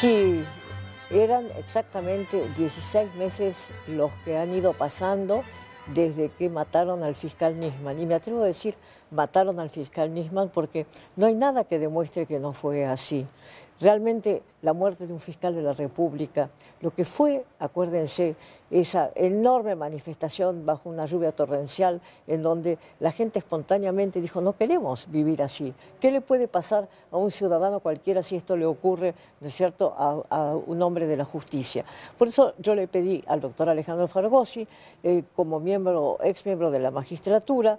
Sí, eran exactamente 16 meses los que han ido pasando desde que mataron al fiscal Nisman. Y me atrevo a decir mataron al fiscal Nisman porque no hay nada que demuestre que no fue así. Realmente la muerte de un fiscal de la República, lo que fue, acuérdense, esa enorme manifestación bajo una lluvia torrencial en donde la gente espontáneamente dijo, no queremos vivir así. ¿Qué le puede pasar a un ciudadano cualquiera si esto le ocurre, ¿no cierto?, a, un hombre de la justicia. Por eso yo le pedí al doctor Alejandro Fargosi, eh, como miembro, ex miembro de la magistratura,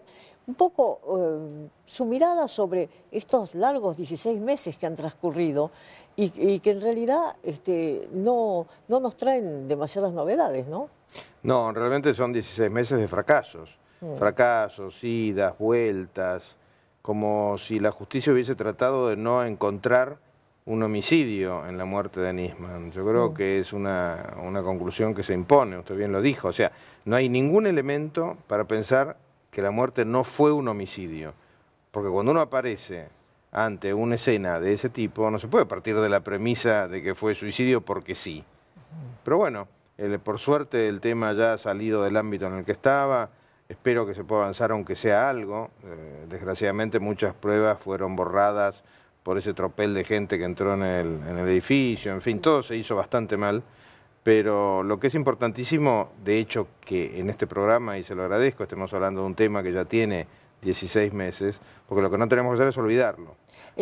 un poco eh, su mirada sobre estos largos 16 meses que han transcurrido y, que en realidad este, no, no nos traen demasiadas novedades, ¿no? No, realmente son 16 meses de fracasos. Mm. Fracasos, idas, vueltas, como si la justicia hubiese tratado de no encontrar un homicidio en la muerte de Nisman. Yo creo mm. que es una, una conclusión que se impone, usted bien lo dijo. O sea, no hay ningún elemento para pensar que la muerte no fue un homicidio. Porque cuando uno aparece ante una escena de ese tipo, no se puede partir de la premisa de que fue suicidio porque sí. Pero bueno, por suerte el tema ya ha salido del ámbito en el que estaba, espero que se pueda avanzar aunque sea algo. Eh, desgraciadamente muchas pruebas fueron borradas por ese tropel de gente que entró en el edificio, en fin, todo se hizo bastante mal. Pero lo que es importantísimo, de hecho, que en este programa, y se lo agradezco, estemos hablando de un tema que ya tiene 16 meses, porque lo que no tenemos que hacer es olvidarlo.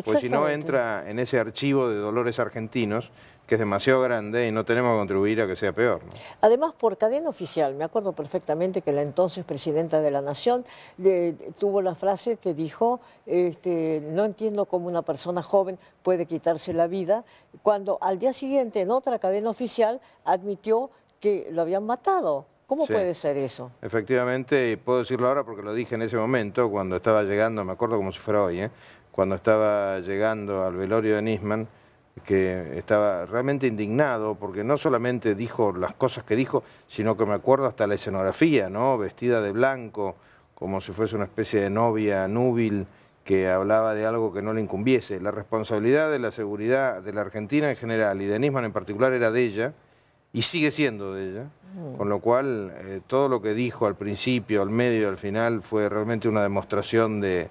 Pues si no entra en ese archivo de dolores argentinos, que es demasiado grande y no tenemos que contribuir a que sea peor. Además, por cadena oficial, me acuerdo perfectamente que la entonces presidenta de la Nación eh, tuvo la frase que dijo, este, no entiendo cómo una persona joven puede quitarse la vida, cuando al día siguiente en otra cadena oficial admitió que lo habían matado. ¿Cómo puede ser eso? Efectivamente, puedo decirlo ahora porque lo dije en ese momento, cuando estaba llegando, me acuerdo como si fuera hoy, ¿eh? cuando estaba llegando al velorio de Nisman, que estaba realmente indignado porque no solamente dijo las cosas que dijo, sino que me acuerdo hasta la escenografía, ¿no? Vestida de blanco, como si fuese una especie de novia núbil que hablaba de algo que no le incumbiese. La responsabilidad de la seguridad de la Argentina en general y de Nisman en particular era de ella, y sigue siendo de ella, con lo cual eh, todo lo que dijo al principio, al medio, y al final fue realmente una demostración de,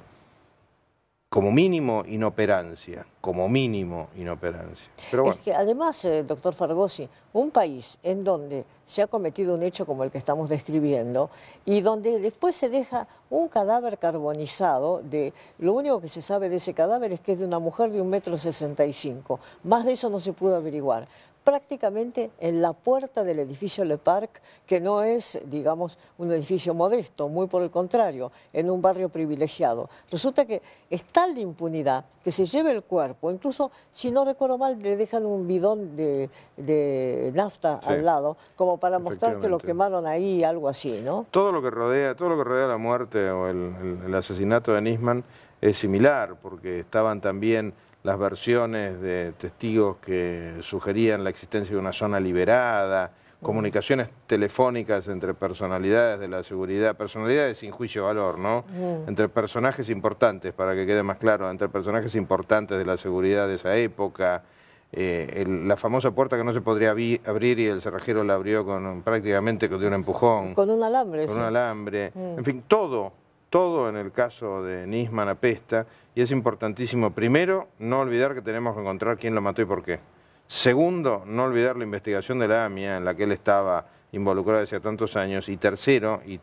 como mínimo, inoperancia, como mínimo, inoperancia. Es que además, eh, doctor Fargosi, un país en donde se ha cometido un hecho como el que estamos describiendo y donde después se deja un cadáver carbonizado, de, lo único que se sabe de ese cadáver es que es de una mujer de un metro sesenta y cinco, más de eso no se pudo averiguar prácticamente en la puerta del edificio Le Parc, que no es, digamos, un edificio modesto, muy por el contrario, en un barrio privilegiado. Resulta que es tal la impunidad que se lleva el cuerpo, incluso si no recuerdo mal, le dejan un bidón de, nafta al lado, como para mostrar que lo quemaron ahí, algo así, ¿no? Todo lo que rodea, todo lo que rodea la muerte o el asesinato de Nisman es similar, porque estaban también las versiones de testigos que sugerían la existencia de una zona liberada, comunicaciones telefónicas entre personalidades de la seguridad, personalidades sin juicio de valor, ¿no? Entre personajes importantes, para que quede más claro, entre personajes importantes de la seguridad de esa época, eh, la famosa puerta que no se podría abrir y el cerrajero la abrió con prácticamente con un empujón. Con un alambre. Con un alambre. Mm. En fin, todo todo en el caso de Nisman apesta y es importantísimo, primero, no olvidar que tenemos que encontrar quién lo mató y por qué. Segundo, no olvidar la investigación de la AMIA en la que él estaba involucrado desde hace tantos años. Y tercero, y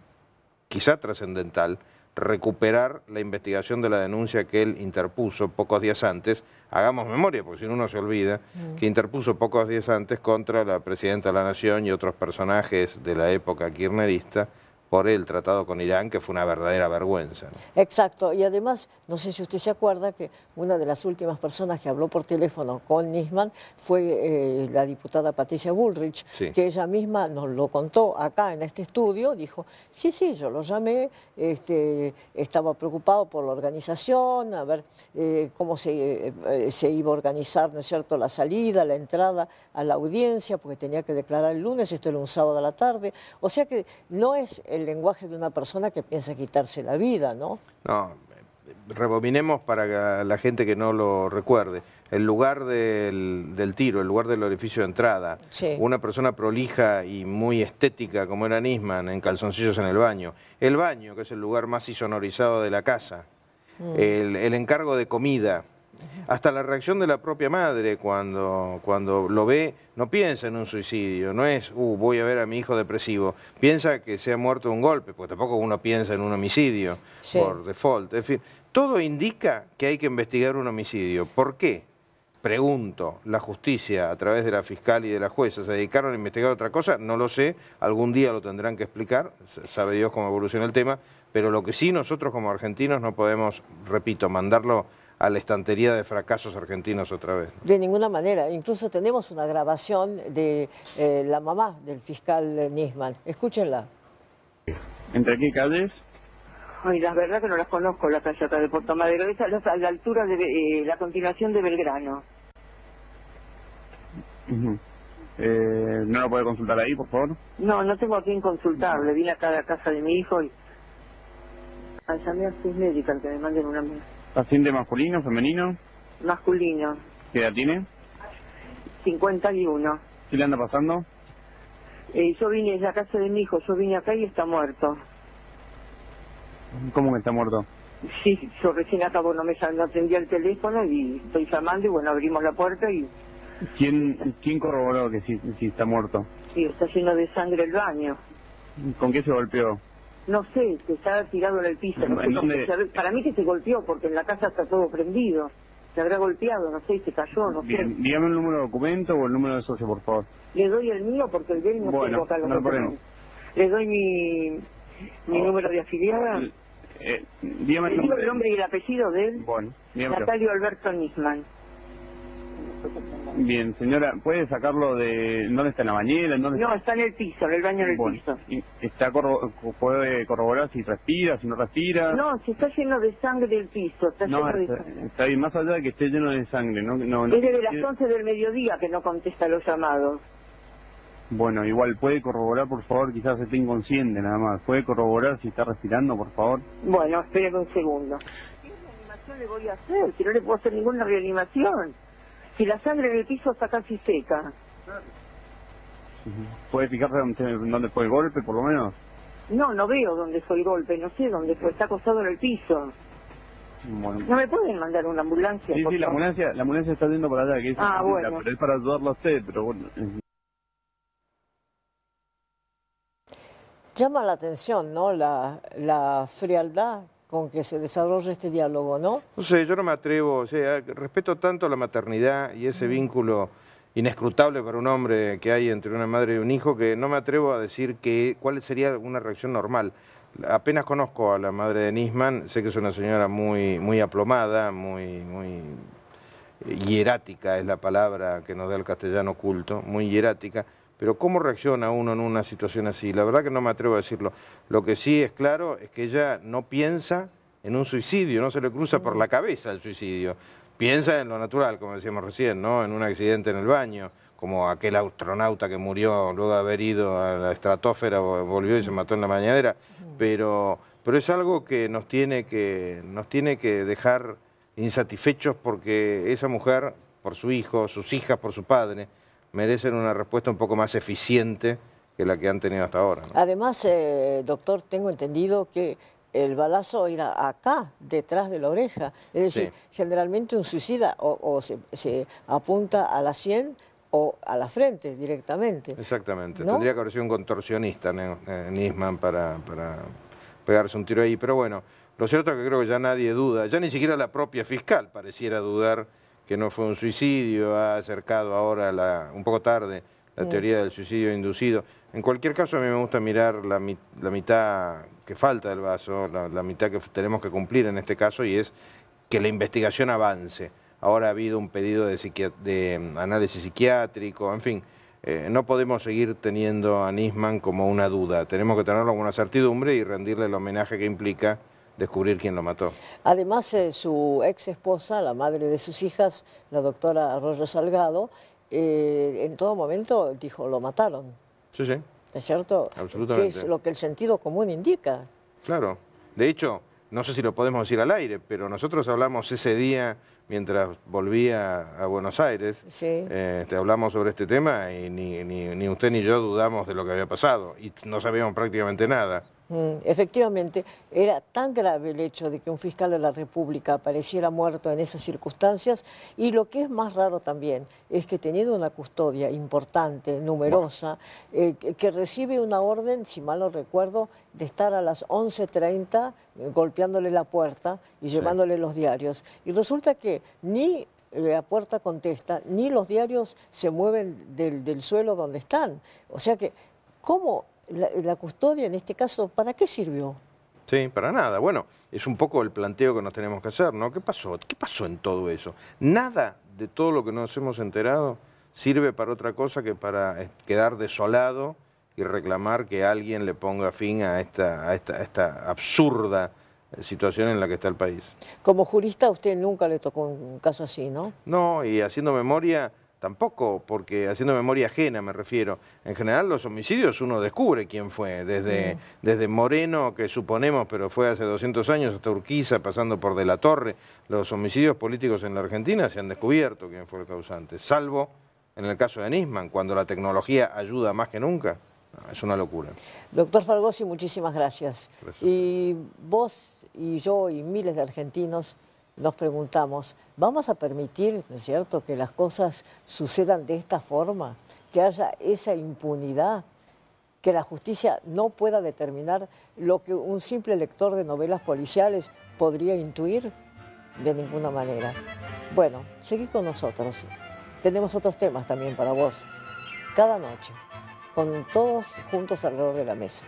quizá trascendental, recuperar la investigación de la denuncia que él interpuso pocos días antes, hagamos memoria, porque si no uno se olvida, mm. que interpuso pocos días antes contra la presidenta de la Nación y otros personajes de la época kirchnerista por el tratado con Irán, que fue una verdadera vergüenza. Exacto, y además, no sé si usted se acuerda que una de las últimas personas que habló por teléfono con Nisman fue eh, la diputada Patricia Bullrich, que ella misma nos lo contó acá en este estudio, dijo, sí, sí, yo lo llamé, este, estaba preocupado por la organización, a ver eh, cómo se, eh, se iba a organizar, ¿no es cierto?, la salida, la entrada a la audiencia, porque tenía que declarar el lunes, esto era un sábado a la tarde, o sea que no es el lenguaje de una persona que piensa quitarse la vida, ¿no? No, rebobinemos para la gente que no lo recuerde. El lugar del, tiro, el lugar del orificio de entrada. Una persona prolija y muy estética como era Nisman, en calzoncillos en el baño. El baño, que es el lugar más isonorizado de la casa. Mm. El, el encargo de comida hasta la reacción de la propia madre cuando, lo ve, no piensa en un suicidio, no es, uh, voy a ver a mi hijo depresivo, piensa que se ha muerto un golpe, porque tampoco uno piensa en un homicidio por default. En fin, todo indica que hay que investigar un homicidio. ¿Por qué? Pregunto, la justicia a través de la fiscal y de la jueza se dedicaron a investigar otra cosa, no lo sé, algún día lo tendrán que explicar, sabe Dios cómo evoluciona el tema, pero lo que sí nosotros como argentinos no podemos, repito, mandarlo a la estantería de fracasos argentinos otra vez. De ninguna manera. Incluso tenemos una grabación de eh, la mamá del fiscal Nisman. Escúchenla. ¿Entre aquí calles? Ay, la verdad que no las conozco, las calles de Puerto Madero. Esa es a la altura de eh, la continuación de Belgrano. Eh, ¿No la puede consultar ahí, por favor? No, no tengo a quién consultar. Le vine acá a la casa de mi hijo y... al llamé a seis al que me manden una mesa. ¿Paciente masculino, femenino? Masculino. ¿Qué edad tiene? 51. ¿Qué le anda pasando? Eh, yo vine, desde la casa de mi hijo, yo vine acá y está muerto. ¿Cómo que está muerto? Sí, yo recién acabo, no me atendía el teléfono y estoy llamando y bueno, abrimos la puerta y... ¿Quién, quién corroboró que sí está muerto? Sí, está lleno de sangre el baño. ¿Con qué se golpeó? No sé, que ha tirado en el piso. Para mí que se golpeó, porque en la casa está todo prendido. Se habrá golpeado, no sé, se cayó, no sé. Dígame el número de documento o el número de socio, por favor. Le doy el mío porque el de él no bueno, acá Le doy mi, oh. número de afiliada. Eh, dígame el, nombre. y el apellido de él. Bueno, Natalio Alberto Nisman. Bien, señora, ¿puede sacarlo de dónde está la bañera? no, está... en el piso, en el baño del piso. está ¿Puede corroborar si respira, si no respira? No, si está lleno de sangre del piso. Está no, está, de más allá de que esté lleno de sangre. No, es desde las 11 del mediodía que no contesta los llamados. Bueno, igual, ¿puede corroborar, por favor? Quizás esté inconsciente nada más. ¿Puede corroborar si está respirando, por favor? Bueno, espere un segundo. ¿Qué reanimación le voy a hacer? Si no le puedo hacer ninguna reanimación. Si la sangre en el piso está casi seca. ¿Puede fijarse dónde fue el golpe, por lo menos? No, no veo dónde fue el golpe, no sé dónde fue, está acostado en el piso. ¿No me pueden mandar una ambulancia? Sí, sí, la ambulancia, la ambulancia está yendo para allá, que ah, bueno. pero es para ayudarlo a usted, pero bueno. Llama la atención, ¿no? La, la frialdad con que se desarrolle este diálogo, ¿no? No sé, yo no me atrevo, o respeto tanto la maternidad y ese vínculo inescrutable para un hombre que hay entre una madre y un hijo que no me atrevo a decir que, cuál sería una reacción normal. Apenas conozco a la madre de Nisman, sé que es una señora muy, muy aplomada, muy, muy hierática es la palabra que nos da el castellano culto, muy hierática pero ¿cómo reacciona uno en una situación así? La verdad que no me atrevo a decirlo. Lo que sí es claro es que ella no piensa en un suicidio, no se le cruza por la cabeza el suicidio. Piensa en lo natural, como decíamos recién, ¿no? En un accidente en el baño, como aquel astronauta que murió luego de haber ido a la estratosfera, volvió y se mató en la bañadera. Pero, pero es algo que nos tiene que, nos tiene que dejar insatisfechos porque esa mujer, por su hijo, sus hijas, por su padre, merecen una respuesta un poco más eficiente que la que han tenido hasta ahora. Además, eh, doctor, tengo entendido que el balazo irá acá, detrás de la oreja. Es decir, generalmente un suicida o, se, apunta a la sien o a la frente directamente. Exactamente. Tendría que haber sido un contorsionista eh, Nisman para, para pegarse un tiro ahí. Pero bueno, lo cierto es que creo que ya nadie duda, ya ni siquiera la propia fiscal pareciera dudar que no fue un suicidio, ha acercado ahora, un poco tarde, la teoría del suicidio inducido. En cualquier caso, a mí me gusta mirar la, mitad que falta del vaso, la, mitad que tenemos que cumplir en este caso, y es que la investigación avance. Ahora ha habido un pedido de, mm, análisis psiquiátrico, en fin, eh, no podemos seguir teniendo a Nisman como una duda, tenemos que tenerlo como una certidumbre y rendirle el homenaje que implica descubrir quién lo mató. Además, eh, su ex esposa, la madre de sus hijas, la doctora Arroyo Salgado, eh, en todo momento dijo, lo mataron. Sí, sí. ¿Es cierto? Absolutamente. Que es lo que el sentido común indica. Claro. De hecho, no sé si lo podemos decir al aire, pero nosotros hablamos ese día mientras volvía a Buenos Aires. Eh, te hablamos sobre este tema y ni, ni, usted ni yo dudamos de lo que había pasado y no sabíamos prácticamente nada. Mm, efectivamente, era tan grave el hecho de que un fiscal de la República apareciera muerto en esas circunstancias y lo que es más raro también es que teniendo una custodia importante, numerosa, eh, que, recibe una orden, si mal no recuerdo, de estar a las 11.30 eh, golpeándole la puerta y llevándole los diarios. Y resulta que ni la puerta contesta, ni los diarios se mueven del, suelo donde están. O sea que, ¿cómo la, custodia en este caso, para qué sirvió? Sí, para nada. Bueno, es un poco el planteo que nos tenemos que hacer, ¿no? ¿Qué pasó? ¿Qué pasó en todo eso? Nada de todo lo que nos hemos enterado sirve para otra cosa que para eh, quedar desolado y reclamar que alguien le ponga fin a esta, a esta absurda situación en la que está el país. Como jurista usted nunca le tocó un caso así, ¿no? No, y haciendo memoria tampoco, porque haciendo memoria ajena me refiero. En general los homicidios uno descubre quién fue, desde, mm. desde Moreno, que suponemos, pero fue hace 200 años, hasta Urquiza, pasando por De la Torre. Los homicidios políticos en la Argentina se han descubierto quién fue el causante, salvo en el caso de Nisman, cuando la tecnología ayuda más que nunca. Es una locura. Doctor Fargosi, muchísimas gracias. gracias. Y vos y yo y miles de argentinos nos preguntamos, ¿vamos a permitir, es cierto?, que las cosas sucedan de esta forma, que haya esa impunidad, que la justicia no pueda determinar lo que un simple lector de novelas policiales podría intuir de ninguna manera. Bueno, seguí con nosotros. Tenemos otros temas también para vos, cada noche, con todos juntos alrededor de la mesa.